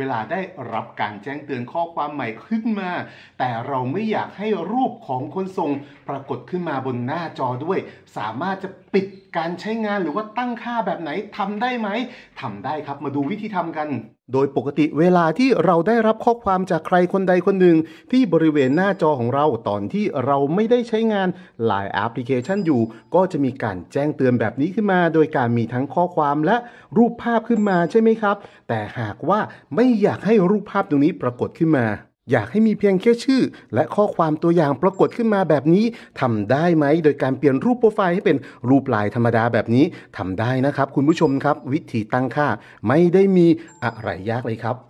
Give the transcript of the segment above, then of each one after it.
เวลาได้รับการแจ้งเตือนข้อความใหม่ขึ้นมา แต่เราไม่อยากให้รูปของคนส่งปรากฏขึ้นมาบนหน้าจอด้วย สามารถจะปิดการใช้งานหรือว่าตั้งค่าแบบไหนทำได้ไหมทำได้ครับมาดูวิธีทำกัน โดยปกติเวลาที่เราได้รับข้อความจากใครคนใดคนหนึ่ง ที่บริเวณหน้าจอของเราตอนที่เราไม่ได้ใช้งาน หลายแอปพลิเคชันอยู่ ก็จะมีการแจ้งเตือนแบบนี้ขึ้นมา โดยการมีทั้งข้อความและรูปภาพขึ้นมาใช่ไหมครับ แต่หากว่าไม่อยากให้รูปภาพตรงนี้ปรากฏขึ้นมาอยากให้มีเพียงแค่ชื่อ และข้อความตัวอย่างปรากฏขึ้นมาแบบนี้ทำได้ไหม โดยการเปลี่ยนรูปโปรไฟล์ให้เป็นรูปลายธรรมดาแบบนี้ทำได้นะครับ คุณผู้ชมครับวิธีตั้งค่าไม่ได้มีอะไรยากเลยครับ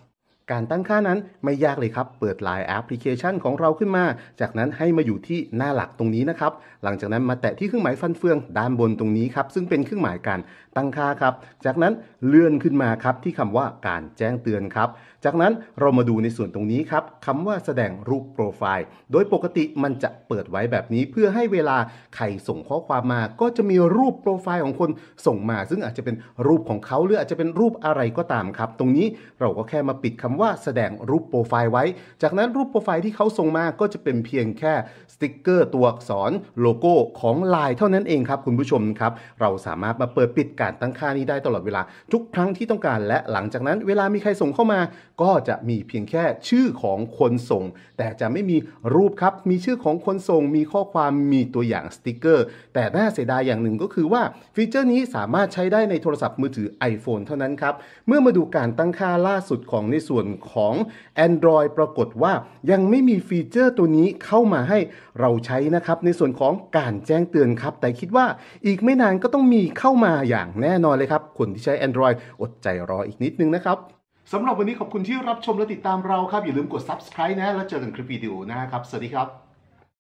การตั้งค่านั้นไม่ยากเลยครับ เปิดหลายแอปพลิเคชันของเราขึ้นมา จากนั้นให้มาอยู่ที่หน้าหลักตรงนี้นะครับหลังจากนั้นมาแตะที่เครื่องหมายฟันเฟืองด้านบนตรงนี้ครับ ซึ่งเป็นเครื่องหมายการตั้งค่าครับ จากนั้นเลื่อนขึ้นมาครับ ที่คำว่าการแจ้งเตือนครับ จากนั้นเรามาดูในส่วนตรงนี้ครับคำว่าแสดงรูปโปรไฟล์โดยปกติมันจะเปิดไว้แบบนี้ เพื่อให้เวลาใครส่งข้อความมา ก็จะมีรูปโปรไฟล์ของคนส่งมา ซึ่งอาจจะเป็นรูปของเขาหรืออาจจะเป็นรูปอะไรก็ตามครับตรงนี้เราก็แค่มาปิดคำว่าแสดงรูปโปรไฟล์ไว้ จากนั้นรูปโปรไฟล์ที่เขาส่งมา ก็จะเป็นเพียงแค่สติกเกอร์ตัวอักษร โลโก้ของไลน์เท่านั้นเองครับคุณผู้ชมครับ เราสามารถมาเปิดปิดการตั้งค่านี้ได้ตลอดเวลา ทุกครั้งที่ต้องการและหลังจากนั้นเวลามีใครส่งเข้ามา ก็จะมีเพียงแค่ชื่อของคนส่ง แต่จะไม่มีรูปครับ มีชื่อของคนส่ง มีข้อความ มีตัวอย่างสติกเกอร์ แต่น่าเสียดายอย่างหนึ่งก็คือว่าฟีเจอร์นี้สามารถใช้ได้ในโทรศัพท์มือถือ iPhone เท่านั้นครับ เมื่อมาดูการตั้งค่าล่าสุดของในส่วนนของ Android ปรากฏว่ายังไม่มีฟีเจอร์ตัวนี้เข้ามาให้เราใช้นะครับ ในส่วนของการแจ้งเตือนครับ แต่คิดว่าอีกไม่นานก็ต้องมีเข้ามาอย่างแน่นอนเลยครับ คนที่ใช้ Android อดใจรออีกนิดนึงนะครับสำหรับวันนี้ขอบคุณที่รับชมและติดตามเราครับ อย่าลืมกด subscribe นะ แล้วเจอกันคลิปวิดีโอนะครับ สวัสดีครับ